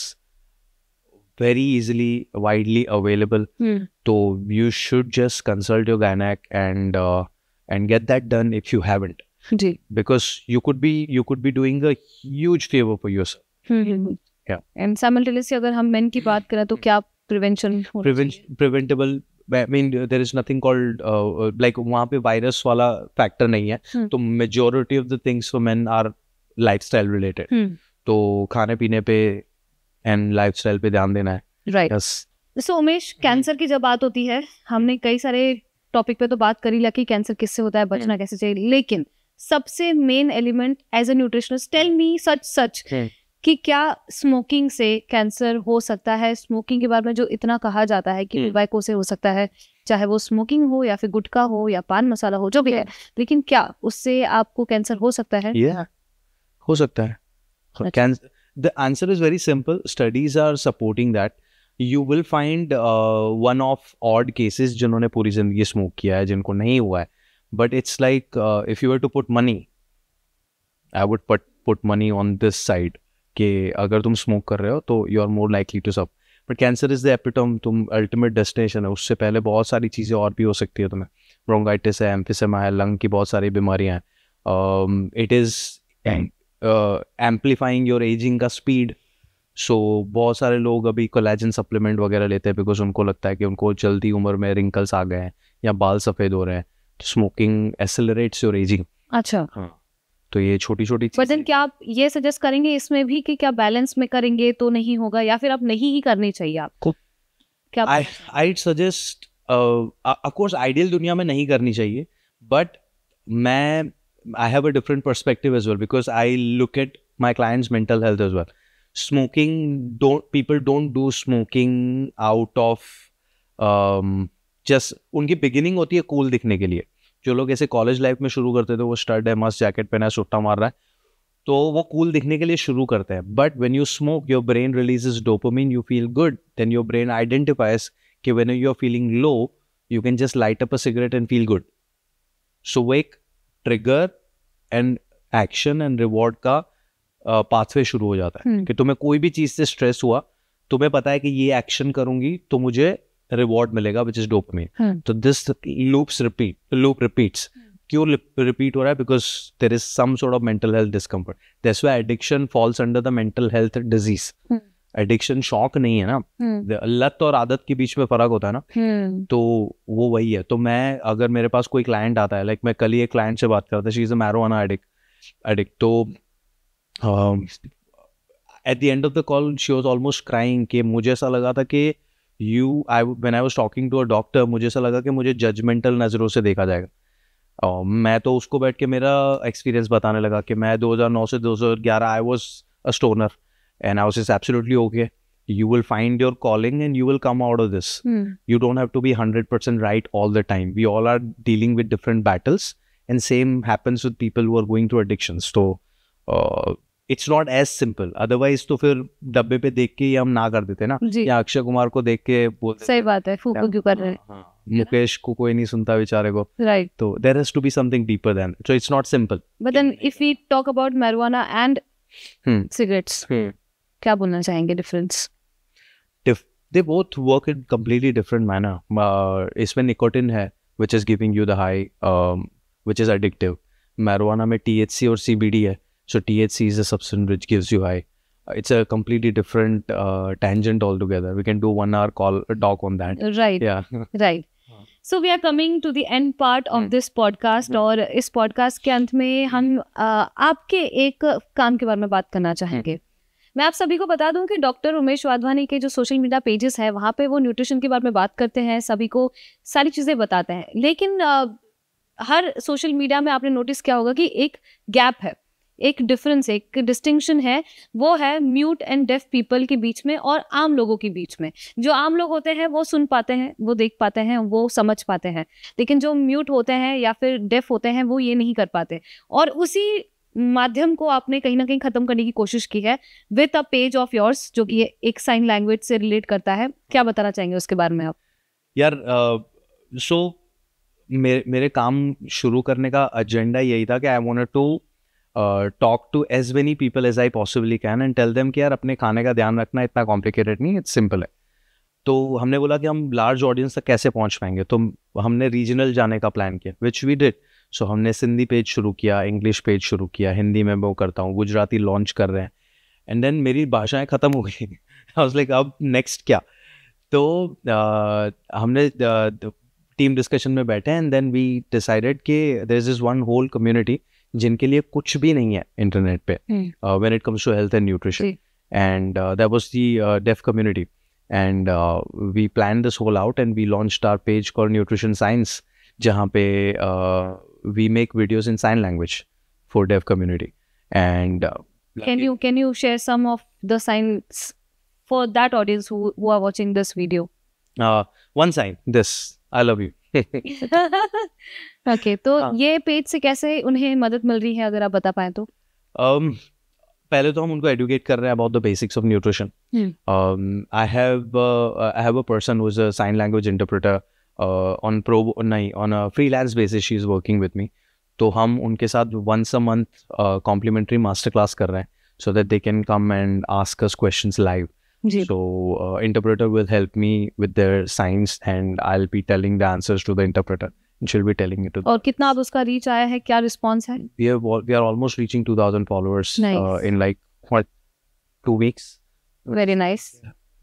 very easily widely available mm. so you should just consult your gynec and uh, and get that done if you haven't Ji. because you could be you could be doing a huge favor for yourself mm-hmm. yeah and simultaneously अगर हम men की बात करें तो क्या prevention Preven- preventable I mean there is nothing called uh, like वहाँ पे virus वाला factor नहीं है hmm. तो majority of the things for men are lifestyle related hmm. तो खाने पीने पे एंड लाइफस्टाइल पे ध्यान देना है राइट right. yes. so, उमेश कैंसर की जब बात होती है हमने कई सारे टॉपिक पे तो बात करी ला कि कैंसर किससे होता है hmm. बचना कैसे चाहिए लेकिन सबसे main element as a nutritionist tell me सच सच कि क्या स्मोकिंग से कैंसर हो सकता है स्मोकिंग के बारे में जो इतना कहा जाता है कि टोबैको hmm. से हो सकता है चाहे वो स्मोकिंग हो या फिर गुटखा हो या पान मसाला हो जो भी है hmm. लेकिन क्या उससे आपको कैंसर हो सकता है yeah, हो सकता है अच्छा. Cancer the answer is very simple studies are supporting that you will find one of odd cases जिन्होंने पूरी ज़िंदगी स्मोक किया है जिनको नहीं हुआ है but it's like if you were to put money I would put put money on this side कि अगर तुम स्मोक कर रहे हो तो you are more likely to सब but cancer is the epitome तुम अल्टीमेट डेस्टिनेशन है उससे पहले बहुत सारी चीज़ें और भी हो सकती है तुम्हें ब्रोंगाइटिस है एम्फिसमा है लंग की बहुत सारी बीमारियाँ हैं it is and amplifying your aging का स्पीड सो so, बहुत सारे लोग अभी कोलेजन सप्लीमेंट वगैरह लेते हैं बिकॉज उनको लगता है कि उनको जल्दी उम्र में रिंकल्स आ गए हैं या बाल सफ़ेद हो रहे हैं तो स्मोकिंग एसेलरेट्स योर एजिंग अच्छा हाँ तो ये छोटी छोटी वजन क्या आप ये सजेस्ट करेंगे इसमें भी कि क्या बैलेंस में करेंगे तो नहीं होगा या फिर आप नहीं ही करनी चाहिए आपको क्या आई सजेस्ट ऑफ आइडियल दुनिया में नहीं करनी चाहिए बट मैं I have a different perspective as well because I look at my clients' mental health as well. Smoking don't people don't do smoking out of um, just उनकी beginning होती है cool cool दिखने के लिए जो लोग ऐसे कॉलेज लाइफ में शुरू करते थे तो वो स्टड है मस्त जैकेट पहना है सुट्टा मार रहा है तो वो कूल cool दिखने के लिए शुरू करते हैं but when you smoke your brain release is dopamine you feel good then your brain identifies कि when you are feeling low you can just light up a cigarette and feel good so वो एक trigger and action and reward का pathway शुरू हो जाता है हम्म। कि तुम्हें कोई भी चीज़ से स्ट्रेस हुआ तुम्हें पता है कि ये एक्शन करूंगी तो मुझे रिवॉर्ड मिलेगा विच इज डोपामिन तो this loops repeat loop repeats क्यों रिपीट हो रहा है because there is some sort of mental health discomfort that's why addiction falls under the mental health disease addiction शौक नहीं है ना हम्म। लत और आदत के बीच में फर्क होता है ना हम्म। तो वो वही है तो मैं अगर मेरे पास कोई क्लाइंट आता है लाइक मैं कल ही एक क्लाइंट से बात कर रहा था शी इज अ एडिक्ट तो at the end of the call she was almost crying कि मुझे ऐसा लगा था कि you I when I was talking to a doctor मुझे ऐसा लगा कि मुझे जजमेंटल नज़रों से देखा जाएगा uh, मैं तो उसको बैठ के मेरा एक्सपीरियंस बताने लगा कि मैं 2009 से 2011 I was a stoner and I was just absolutely okay. You will find your calling and you will come out of this. Hmm. You don't have to be 100% right all the time. We all are dealing with different battles and same happens with people who are going through addictions. So, uh, it's not as simple. Otherwise, to fir dabbe pe dekh ke hum na kar dete na. Ya Akshay Kumar ko dekh ke bol Sahi baat hai. Fuku kyu kar rahe hain? Mukesh ko koi nahi sunta bechare ko. Right. So there has to be something deeper than. So it's not simple. But then if we talk about marijuana and hmm. cigarettes. Hmm. क्या बोलना चाहेंगे difference they both work in completely different manner इसमें nicotine है which is giving you the high which is addictive marijuana में T H C और C B D है so T H C is a substance which gives you high it's a completely different tangent altogether we can do one hour call talk on that right right so we are coming to the and part of this podcast और इस podcast के अंत में हम uh, आपके एक काम के बारे में बात करना चाहेंगे hmm. मैं आप सभी को बता दूं कि डॉक्टर उमेश वाधवानी के जो सोशल मीडिया पेजेस है वहाँ पे वो न्यूट्रिशन के बारे में बात करते हैं सभी को सारी चीज़ें बताते हैं लेकिन आ, हर सोशल मीडिया में आपने नोटिस किया होगा कि एक गैप है एक डिफरेंस एक डिस्टिंक्शन है वो है म्यूट एंड डेफ पीपल के बीच में और आम लोगों के बीच में जो आम लोग होते हैं वो सुन पाते हैं वो देख पाते हैं वो समझ पाते हैं लेकिन जो म्यूट होते हैं या फिर डेफ होते हैं वो ये नहीं कर पाते और उसी माध्यम को आपने कहीं ना कहीं खत्म करने की कोशिश की है with a page of yours जो कि एक साइन लैंग्वेज से रिलेट करता है क्या बताना चाहेंगे उसके बारे में आप यार सो uh, so, मेरे मेरे काम शुरू करने का एजेंडा यही था कि I want to talk to as many people as I possibly can and tell them कि यार अपने खाने का ध्यान रखना इतना कॉम्प्लिकेटेड नहीं इट्स सिंपल है तो हमने बोला कि हम लार्ज ऑडियंस तक कैसे पहुंच पाएंगे तो हमने रीजनल जाने का प्लान किया which we did so so, हमने सिंधी पेज शुरू किया इंग्लिश पेज शुरू किया हिंदी में वो करता हूँ गुजराती लॉन्च कर रहे हैं एंड देन मेरी भाषाएं ख़त्म हो गई लाइक अब नेक्स्ट क्या तो हमने टीम डिस्कशन में बैठे एंड देन वी डिसाइडेड कि there is one whole community जिनके लिए कुछ भी नहीं है इंटरनेट पे when it comes to health and nutrition and that was the deaf community and we plan this whole out and we launch our page call nutrition science जहाँ पे we make videos in sign language for deaf community and can you can you share some of the science for that audience who are are this video one sign this I love you okay तो हाँ। ये page से कैसे उन्हें मदद मिल रही है अगर आप बता पाए तो um, पहले तो हम उनको एडुकेट कर रहे हैं about the basics of nutrition I have I have a person who is a sign language interpreter on uh, pro नहीं on freelance basis she is working with me तो हम उनके साथ once a month complimentary master class कर रहे हैं so that they can come and ask us questions live so interpreter will help me with their science and I will be telling the answers to the interpreter she'll be telling it और कितना अब उसका reach आया है क्या response है we have we are almost reaching 2000 followers in like what two weeks very nice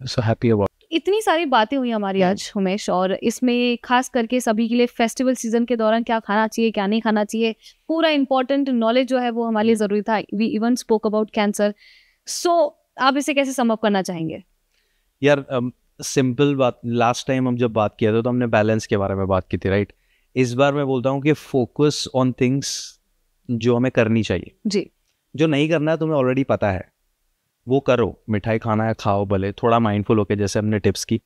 so happy about इतनी सारी बातें हुई हमारी हम्म। आज उमेश और इसमें खास करके सभी के लिए फेस्टिवल सीजन के दौरान क्या खाना चाहिए क्या नहीं खाना चाहिए पूरा इंपॉर्टेंट नॉलेज जो है वो हमारे लिए हम्म। ज़रूरी था we even spoke about cancer so आप इसे कैसे समअप करना चाहेंगे यार सिंपल um, बात लास्ट टाइम हम जब बात किया था तो हमने बैलेंस के बारे में बात की थी राइट इस बार मैं बोलता हूँ कि फोकस ऑन थिंग्स जो हमें करनी चाहिए जी जो नहीं करना है तुम्हें ऑलरेडी पता है वो करो मिठाई खाना है खाओ भले थोड़ा माइंडफुल होकर जैसे हमने टिप्स की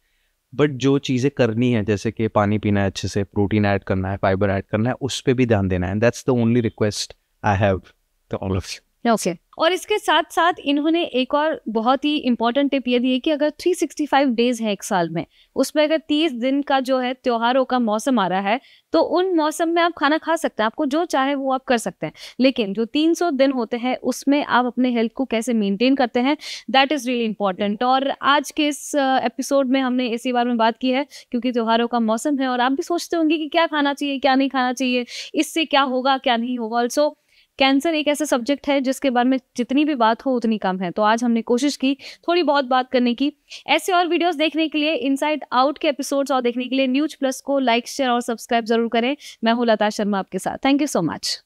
बट जो चीज़ें करनी है जैसे कि पानी पीना है अच्छे से प्रोटीन ऐड करना है फाइबर ऐड करना है उस पर भी ध्यान देना है that's the only request I have to all of you okay और इसके साथ साथ इन्होंने एक और बहुत ही इंपॉर्टेंट टिप ये दी है कि अगर 365 डेज है एक साल में उसमें अगर 30 दिन का जो है त्योहारों का मौसम आ रहा है तो उन मौसम में आप खाना खा सकते हैं आपको जो चाहे वो आप कर सकते हैं लेकिन जो 300 दिन होते हैं उसमें आप अपने हेल्थ को कैसे मेंटेन करते हैं दैट इज़ रियली इंपॉर्टेंट और आज के इस एपिसोड में हमने इसी बारे में बात की है क्योंकि त्योहारों का मौसम है और आप भी सोचते होंगे कि क्या खाना चाहिए क्या नहीं खाना चाहिए इससे क्या होगा क्या नहीं होगा ऑल्सो कैंसर एक ऐसा सब्जेक्ट है जिसके बारे में जितनी भी बात हो उतनी कम है तो आज हमने कोशिश की थोड़ी बहुत बात करने की ऐसे और वीडियोस देखने के लिए इनसाइड आउट के एपिसोड्स और देखने के लिए न्यूज प्लस को लाइक शेयर और सब्सक्राइब जरूर करें मैं हूँ लता शर्मा आपके साथ थैंक यू सो मच